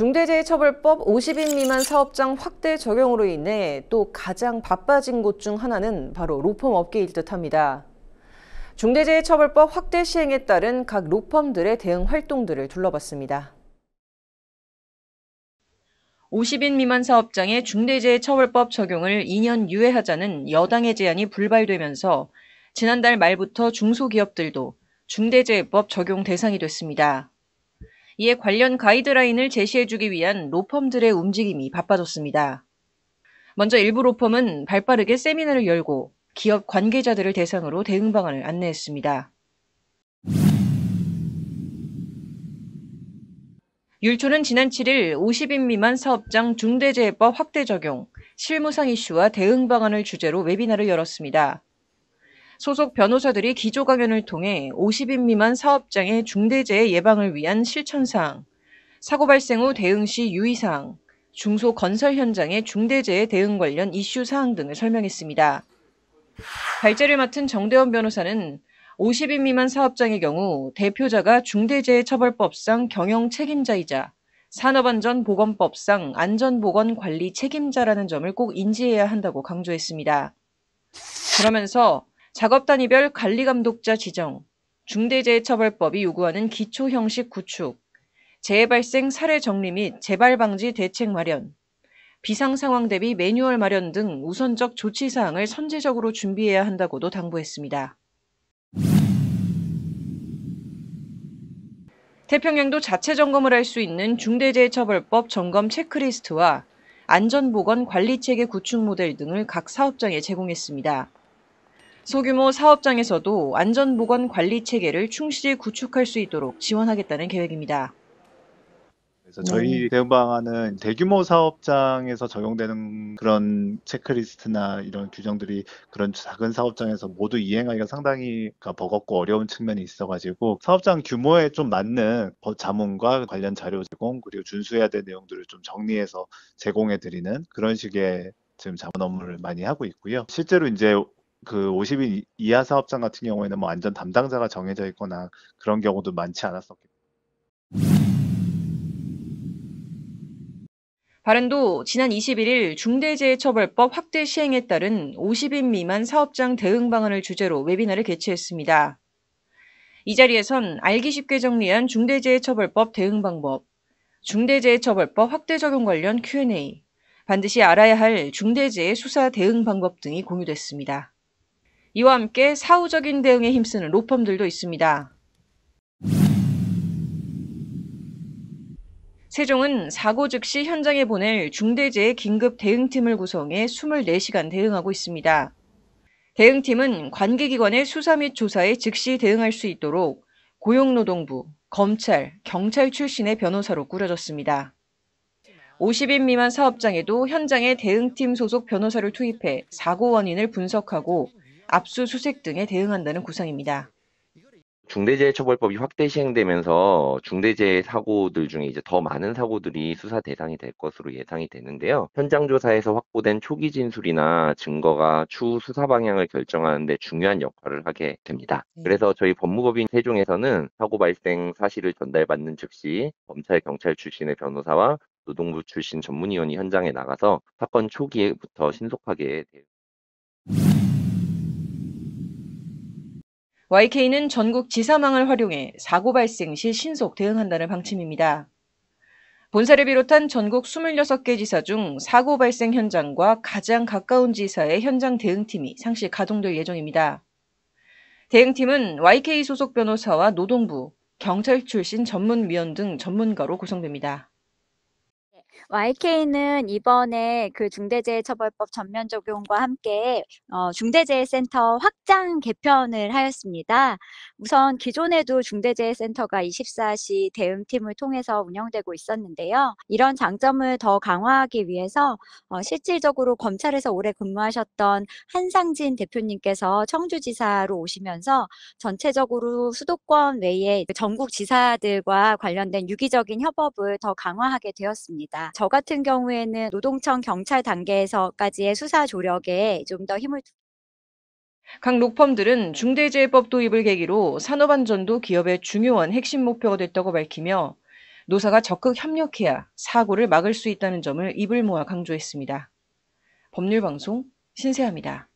중대재해처벌법 50인 미만 사업장 확대 적용으로 인해 또 가장 바빠진 곳 중 하나는 바로 로펌 업계일 듯합니다. 중대재해처벌법 확대 시행에 따른 각 로펌들의 대응 활동들을 둘러봤습니다. 50인 미만 사업장의 중대재해처벌법 적용을 2년 유예하자는 여당의 제안이 불발되면서 지난달 말부터 중소기업들도 중대재해법 적용 대상이 됐습니다. 이에 관련 가이드라인을 제시해주기 위한 로펌들의 움직임이 바빠졌습니다. 먼저 일부 로펌은 발빠르게 세미나를 열고 기업 관계자들을 대상으로 대응 방안을 안내했습니다. 율초는 지난 7일 50인 미만 사업장 중대재해법 확대 적용, 실무상 이슈와 대응 방안을 주제로 웨비나를 열었습니다. 소속 변호사들이 기조 강연을 통해 50인 미만 사업장의 중대재해 예방을 위한 실천사항, 사고 발생 후 대응 시 유의사항, 중소 건설 현장의 중대재해 대응 관련 이슈 사항 등을 설명했습니다. 발제를 맡은 정대원 변호사는 50인 미만 사업장의 경우 대표자가 중대재해처벌법상 경영 책임자이자 산업안전보건법상 안전보건관리 책임자라는 점을 꼭 인지해야 한다고 강조했습니다. 그러면서 작업단위별 관리감독자 지정, 중대재해처벌법이 요구하는 기초 형식 구축, 재해 발생 사례 정리 및 재발 방지 대책 마련, 비상 상황 대비 매뉴얼 마련 등 우선적 조치 사항을 선제적으로 준비해야 한다고도 당부했습니다. 태평양도 자체 점검을 할 수 있는 중대재해처벌법 점검 체크리스트와 안전보건 관리체계 구축 모델 등을 각 사업장에 제공했습니다. 소규모 사업장에서도 안전보건 관리 체계를 충실히 구축할 수 있도록 지원하겠다는 계획입니다. 그래서 저희 네. 대응 방안은 대규모 사업장에서 적용되는 그런 체크리스트나 이런 규정들이 그런 작은 사업장에서 모두 이행하기가 상당히 그러니까 버겁고 어려운 측면이 있어가지고 사업장 규모에 좀 맞는 자문과 관련 자료 제공 그리고 준수해야 될 내용들을 좀 정리해서 제공해드리는 그런 식의 지금 자문 업무를 많이 하고 있고요. 실제로 이제 그 50인 이하 사업장 같은 경우에는 뭐 안전 담당자가 정해져 있거나 그런 경우도 많지 않았었기 바른도 지난 21일 중대재해처벌법 확대 시행에 따른 50인 미만 사업장 대응 방안을 주제로 웨비나를 개최했습니다. 이 자리에선 알기 쉽게 정리한 중대재해처벌법 대응 방법, 중대재해처벌법 확대 적용 관련 Q&A, 반드시 알아야 할 중대재해 수사 대응 방법 등이 공유됐습니다. 이와 함께 사후적인 대응에 힘쓰는 로펌들도 있습니다. 세종은 사고 즉시 현장에 보낼 중대재해 긴급 대응팀을 구성해 24시간 대응하고 있습니다. 대응팀은 관계기관의 수사 및 조사에 즉시 대응할 수 있도록 고용노동부, 검찰, 경찰 출신의 변호사로 꾸려졌습니다. 50인 미만 사업장에도 현장에 대응팀 소속 변호사를 투입해 사고 원인을 분석하고 압수수색 등에 대응한다는 구상입니다. 중대재해처벌법이 확대 시행되면서 중대재해 사고들 중에 이제 더 많은 사고들이 수사 대상이 될 것으로 예상이 되는데요. 현장 조사에서 확보된 초기 진술이나 증거가 추후 수사 방향을 결정하는데 중요한 역할을 하게 됩니다. 네. 그래서 저희 법무법인 세종에서는 사고 발생 사실을 전달받는 즉시 검찰 경찰 출신의 변호사와 노동부 출신 전문위원이 현장에 나가서 사건 초기부터 신속하게 대응. YK는 전국 지사망을 활용해 사고 발생 시 신속 대응한다는 방침입니다. 본사를 비롯한 전국 26개 지사 중 사고 발생 현장과 가장 가까운 지사의 현장 대응팀이 상시 가동될 예정입니다. 대응팀은 YK 소속 변호사와 노동부, 경찰 출신 전문위원 등 전문가로 구성됩니다. YK는 이번에 그 중대재해처벌법 전면 적용과 함께 어, 중대재해센터 확장 개편을 하였습니다. 우선 기존에도 중대재해센터가 24시 대응팀을 통해서 운영되고 있었는데요. 이런 장점을 더 강화하기 위해서 어, 실질적으로 검찰에서 오래 근무하셨던 한상진 대표님께서 청주지사로 오시면서 전체적으로 수도권 외에 전국 지사들과 관련된 유기적인 협업을 더 강화하게 되었습니다. 저 같은 경우에는 노동청 경찰 단계에서까지의 수사 조력에 좀 더 힘을 각 로펌들은 중대재해법 도입을 계기로 산업안전도 기업의 중요한 핵심 목표가 됐다고 밝히며 노사가 적극 협력해야 사고를 막을 수 있다는 점을 입을 모아 강조했습니다. 법률방송 신세아입니다.